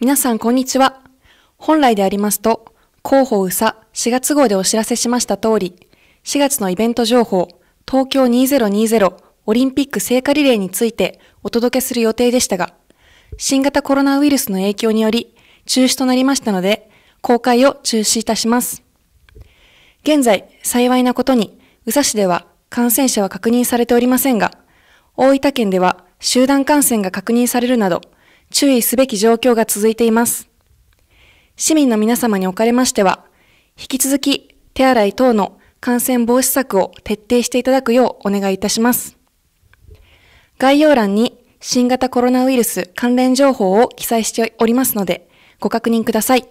皆さんこんにちは。本来でありますと、広報うさ4月号でお知らせしました通り、4月のイベント情報、東京2020オリンピック聖火リレーについてお届けする予定でしたが、新型コロナウイルスの影響により中止となりましたので、公開を中止いたします。現在、幸いなことに、宇佐市では感染者は確認されておりませんが、大分県では集団感染が確認されるなど、注意すべき状況が続いています。市民の皆様におかれましては、引き続き手洗い等の感染防止策を徹底していただくようお願いいたします。概要欄に新型コロナウイルス関連情報を記載しておりますので、ご確認ください。